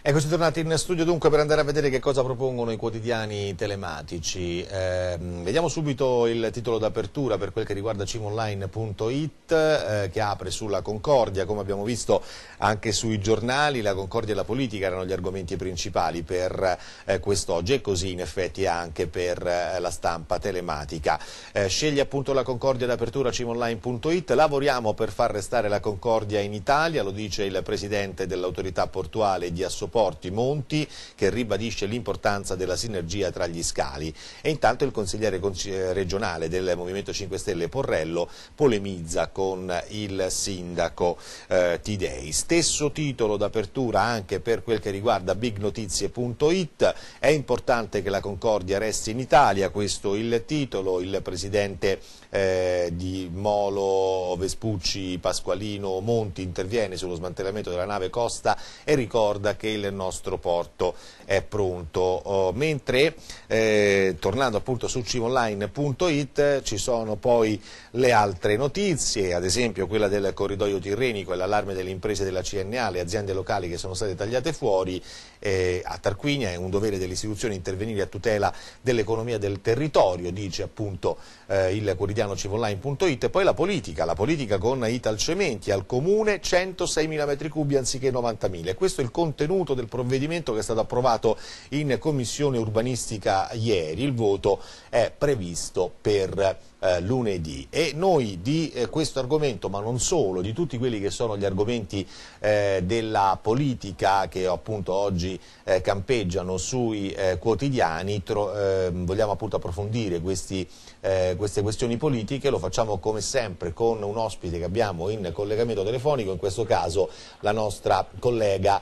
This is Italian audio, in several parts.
Eccoci tornati in studio dunque per andare a vedere che cosa propongono i quotidiani telematici. Eh, vediamo subito il titolo d'apertura per quel che riguarda cimonline.it eh, che apre sulla Concordia, come abbiamo visto anche sui giornali, la Concordia e la politica erano gli argomenti principali per eh, quest'oggi e così in effetti anche per eh, la stampa telematica. Eh, scegli appunto la Concordia d'apertura cimonline.it, lavoriamo per far restare la Concordia in Italia, lo dice il Presidente dell'autorità portuale di Assolut Porti Monti che ribadisce l'importanza della sinergia tra gli scali e intanto il consigliere eh, regionale del Movimento 5 Stelle Porrello polemizza con il sindaco eh, Tidei. Stesso titolo d'apertura anche per quel che riguarda bignotizie.it, è importante che la Concordia resti in Italia, questo il titolo, il presidente eh, di Molo Vespucci Pasqualino Monti interviene sullo smantellamento della nave Costa e ricorda che il il nostro porto è pronto. Oh, mentre eh, tornando appunto su cimonline.it ci sono poi le altre notizie, ad esempio quella del corridoio tirrenico e l'allarme delle imprese della CNA, le aziende locali che sono state tagliate fuori, eh, a Tarquinia è un dovere delle istituzioni intervenire a tutela dell'economia del territorio, dice appunto eh, il quotidiano cimonline.it, poi la politica, la politica con Italcementi al comune 106.000 m3 anziché 90.000, questo è il contenuto del provvedimento che è stato approvato votato in commissione urbanistica ieri, il voto è previsto per eh, lunedì e noi di eh, questo argomento ma non solo, di tutti quelli che sono gli argomenti eh, della politica che appunto oggi eh, campeggiano sui eh, quotidiani, ehm, vogliamo appunto approfondire questi, eh, queste questioni politiche, lo facciamo come sempre con un ospite che abbiamo in collegamento telefonico, in questo caso la nostra collega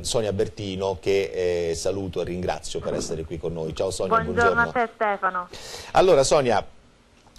Sonia Bertino che saluto e ringrazio per essere qui con noi. Ciao Sonia, buongiorno. buongiorno. a te Stefano. Allora Sonia,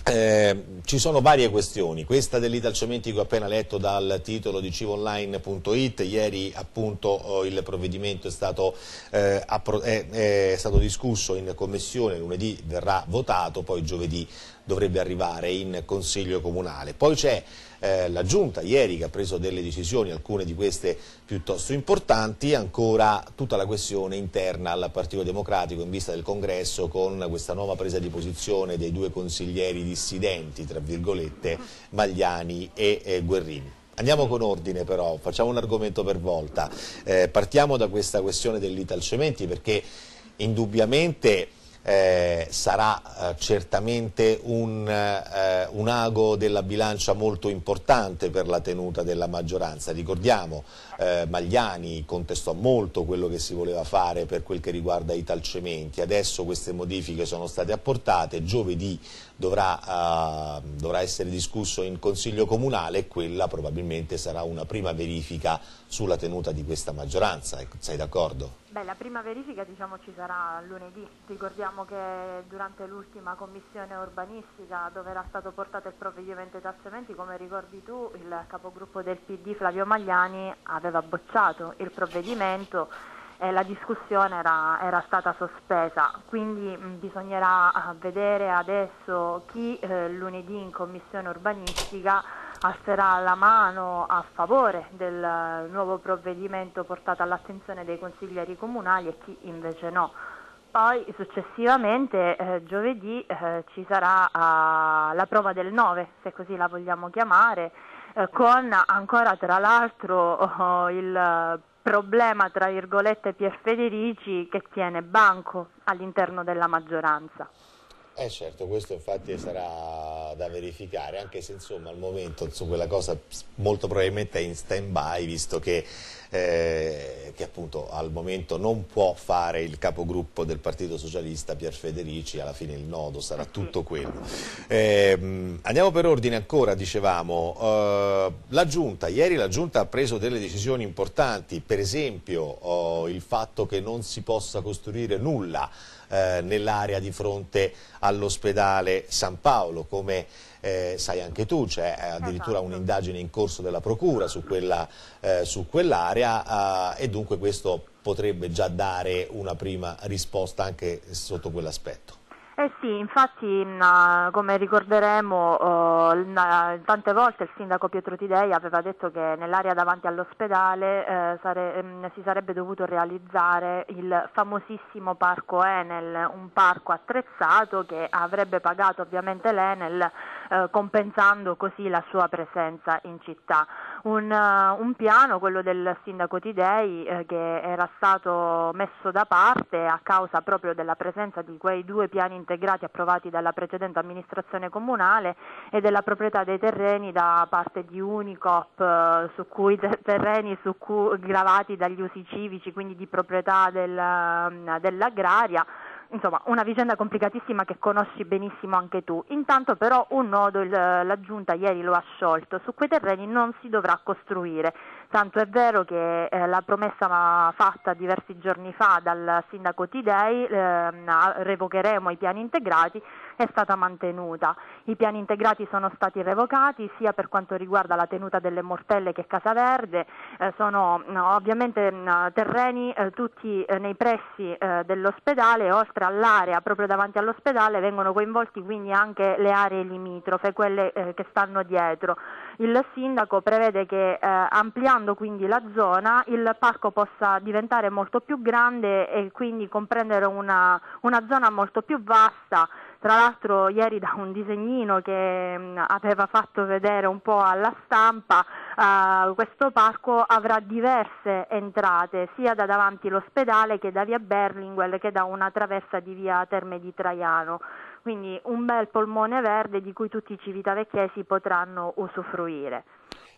eh, ci sono varie questioni, questa dell'Ital che ho appena letto dal titolo di civolonline.it, ieri appunto oh, il provvedimento è stato, eh, è, eh, è stato, discusso in commissione, lunedì verrà votato, poi giovedì dovrebbe arrivare in Consiglio Comunale. Poi c'è eh, la Giunta ieri che ha preso delle decisioni, alcune di queste piuttosto importanti, ancora tutta la questione interna al Partito Democratico in vista del Congresso con questa nuova presa di posizione dei due consiglieri dissidenti, tra virgolette, Magliani e eh, Guerrini. Andiamo con ordine però, facciamo un argomento per volta. Eh, partiamo da questa questione dell'Italcementi perché indubbiamente eh, sarà eh, certamente un, eh, un, ago della bilancia molto importante per la tenuta della maggioranza. Ricordiamo, eh, Magliani contestò molto quello che si voleva fare per quel che riguarda i talcementi, adesso queste modifiche sono state apportate, giovedì dovrà, uh, dovrà, essere discusso in Consiglio Comunale e quella probabilmente sarà una prima verifica sulla tenuta di questa maggioranza, ecco, sei d'accordo? Beh, la prima verifica diciamo, ci sarà lunedì, ricordiamo che durante l'ultima commissione urbanistica dove era stato portato il provvedimento ai tassamenti, come ricordi tu, il capogruppo del PD Flavio Magliani aveva bocciato il provvedimento eh, la discussione era, era, stata sospesa, quindi mh, mm, bisognerà eh, vedere adesso chi eh, lunedì in commissione urbanistica alzerà la mano a favore del eh, nuovo provvedimento portato all'attenzione dei consiglieri comunali e chi invece no. Poi successivamente eh, giovedì eh, ci sarà eh, la prova del 9, se così la vogliamo chiamare, eh, con ancora tra l'altro oh, il eh, problema tra virgolette Pier Federici che tiene banco all'interno della maggioranza. Eh certo, questo infatti sarà da verificare, anche se insomma al momento insomma, quella cosa molto probabilmente è in stand-by, visto che, eh, che, appunto al momento non può fare il capogruppo del Partito Socialista Pier Federici, alla fine il nodo sarà mm-hmm. tutto quello. Eh, andiamo per ordine ancora, dicevamo, eh, la Giunta, ieri la Giunta ha preso delle decisioni importanti, per esempio oh, il fatto che non si possa costruire nulla eh, nell'area di fronte all'ospedale San Paolo, come eh, sai anche tu, c'è addirittura esatto. un'indagine in corso della Procura su eh, quell'area eh, quell e dunque questo potrebbe già dare una prima risposta anche sotto quell'aspetto. Eh sì, infatti ah, come ricorderemo oh, ah, tante volte il sindaco Pietro Tidei aveva detto che nell'area davanti all'ospedale eh, si sarebbe dovuto realizzare il famosissimo parco Enel, un parco attrezzato che avrebbe pagato ovviamente l'Enel eh, compensando così la sua presenza in città. Un, uh, un piano, quello del sindaco Tidei, eh, che era stato messo da parte a causa proprio della presenza di quei due piani integrati approvati dalla precedente amministrazione comunale e della proprietà dei terreni da parte di Unicop, eh, su cui terreni su cui, gravati dagli usi civici, quindi di proprietà del, ehm, dell'agraria insomma una vicenda complicatissima che conosci benissimo anche tu. Intanto però un nodo il, la giunta ieri lo ha sciolto, su quei terreni non si dovrà costruire, tanto è vero che eh, la promessa fatta diversi giorni fa dal sindaco Tidei, eh, revocheremo i piani integrati, è stata mantenuta. I piani integrati sono stati revocati sia per quanto riguarda la tenuta delle mortelle che Casa Verde, eh, sono no, ovviamente mh, mm, terreni eh, tutti eh, nei pressi eh, dell'ospedale, oltre all'area proprio davanti all'ospedale vengono coinvolti quindi anche le aree limitrofe, quelle eh, che stanno dietro. Il sindaco prevede che eh, ampliando quindi la zona il parco possa diventare molto più grande e quindi comprendere una, una zona molto più vasta tra l'altro ieri da un disegnino che mh, mm, aveva fatto vedere un po' alla stampa, eh, questo parco avrà diverse entrate, sia da davanti l'ospedale che da via Berlinguel che da una traversa di via Terme di Traiano. Quindi un bel polmone verde di cui tutti i civitavecchiesi potranno usufruire.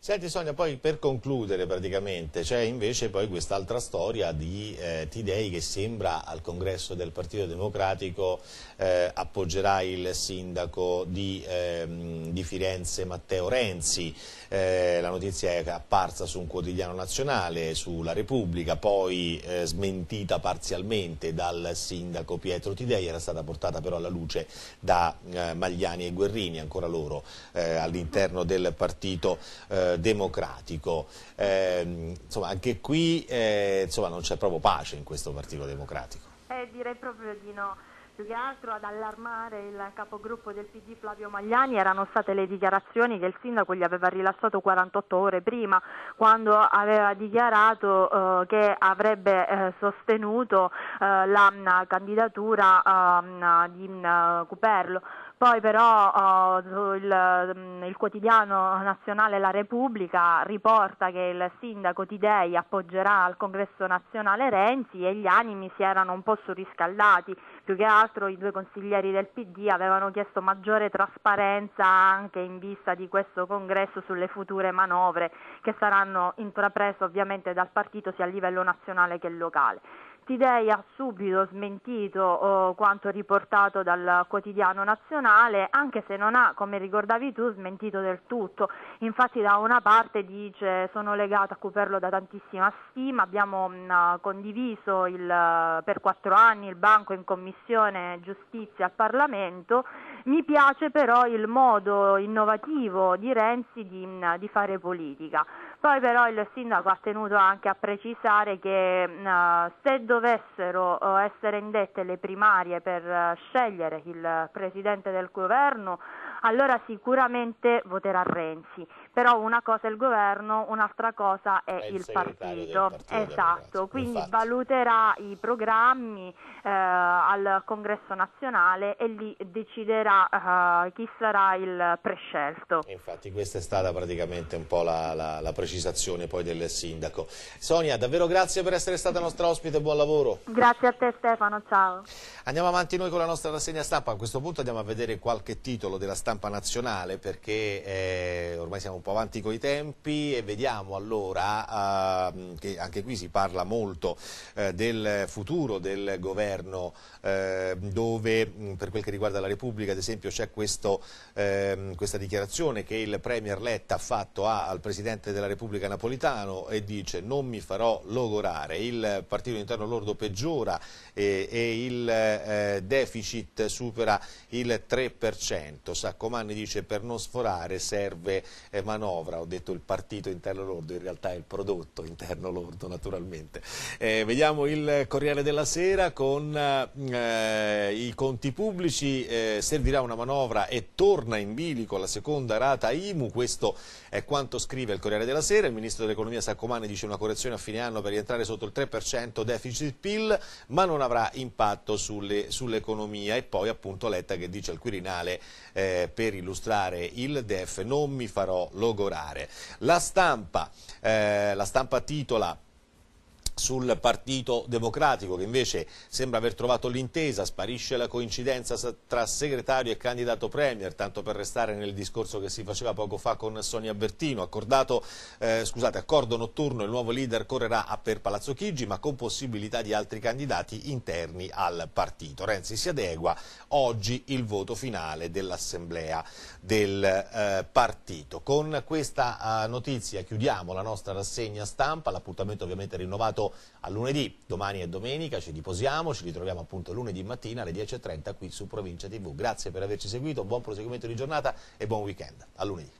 Senti Sonia, poi per concludere praticamente, c'è invece poi quest'altra storia di eh, Tidei che sembra al congresso del Partito Democratico eh, appoggerà il sindaco di, eh, di Firenze Matteo Renzi, eh, la notizia è apparsa su un quotidiano nazionale, sulla Repubblica, poi eh, smentita parzialmente dal sindaco Pietro Tidei, era stata portata però alla luce da eh, Magliani e Guerrini, ancora loro, all'interno del partito eh, democratico. Eh, insomma, anche qui eh, insomma, non c'è proprio pace in questo Partito Democratico. Eh, direi proprio di no. Più che altro ad allarmare il capogruppo del PD Flavio Magliani erano state le dichiarazioni che il sindaco gli aveva rilasciato 48 ore prima, quando aveva dichiarato eh, che avrebbe eh, sostenuto eh, la mm, candidatura ehm, di mm, Cuperlo. Poi però oh, il, mm, il, quotidiano nazionale La Repubblica riporta che il sindaco Tidei appoggerà al congresso nazionale Renzi e gli animi si erano un po' surriscaldati, più che altro i due consiglieri del PD avevano chiesto maggiore trasparenza anche in vista di questo congresso sulle future manovre che saranno intraprese ovviamente dal partito sia a livello nazionale che locale. Ortidei ha subito smentito eh, quanto riportato dal quotidiano nazionale, anche se non ha, come ricordavi tu, smentito del tutto. Infatti da una parte dice sono legata a Cuperlo da tantissima stima, abbiamo mh, condiviso il, per quattro anni il banco in commissione giustizia al Parlamento, mi piace però il modo innovativo di Renzi di, mh, di fare politica. Poi però il sindaco ha tenuto anche a precisare che uh, se dovessero uh, essere indette le primarie per uh, scegliere il presidente del governo, allora sicuramente voterà Renzi. Però una cosa è il governo, un'altra cosa è, è il, partito. partito. Esatto, quindi Infatti. valuterà i programmi eh, al congresso nazionale e lì deciderà eh, chi sarà il prescelto. Infatti questa è stata praticamente un po' la, la, la precisazione poi del sindaco. Sonia, davvero grazie per essere stata nostra ospite e buon lavoro. Grazie a te Stefano, ciao. Andiamo avanti noi con la nostra rassegna stampa, a questo punto andiamo a vedere qualche titolo della stampa stampa nazionale perché eh, ormai siamo un po' avanti coi tempi e vediamo allora eh, che anche qui si parla molto eh, del futuro del governo ehm, dove mm, per quel che riguarda la Repubblica ad esempio c'è ehm, questa dichiarazione che il Premier Letta ha fatto a, al Presidente della Repubblica Napolitano e dice non mi farò logorare, il partito interno lordo peggiora e, e il eh, deficit supera il 3%. Sa Comanni dice per non sforare serve eh, manovra, ho detto il partito interno lordo, in realtà è il prodotto interno lordo naturalmente. Eh, vediamo il Corriere della Sera con eh, i conti pubblici, eh, servirà una manovra e torna in bilico la seconda rata IMU, questo è quanto scrive il Corriere della Sera, il Ministro dell'Economia Saccomani dice una correzione a fine anno per rientrare sotto il 3% deficit PIL, ma non avrà impatto sull'economia sull e poi appunto Letta che dice al Quirinale eh, per illustrare il DEF, non mi farò logorare. La stampa, eh, la stampa titola sul Partito Democratico che invece sembra aver trovato l'intesa, sparisce la coincidenza tra segretario e candidato premier, tanto per restare nel discorso che si faceva poco fa con Sonia Bertino, Accordato, eh, scusate, accordo notturno il nuovo leader correrà per Palazzo Chigi ma con possibilità di altri candidati interni al partito. Renzi si adegua oggi il voto finale dell'assemblea del eh, partito. Con questa eh, notizia chiudiamo la nostra rassegna stampa, l'appuntamento ovviamente rinnovato a lunedì, domani è domenica, ci riposiamo, ci ritroviamo appunto lunedì mattina alle 10.30 qui su Provincia TV. Grazie per averci seguito, buon proseguimento di giornata e buon weekend. A lunedì.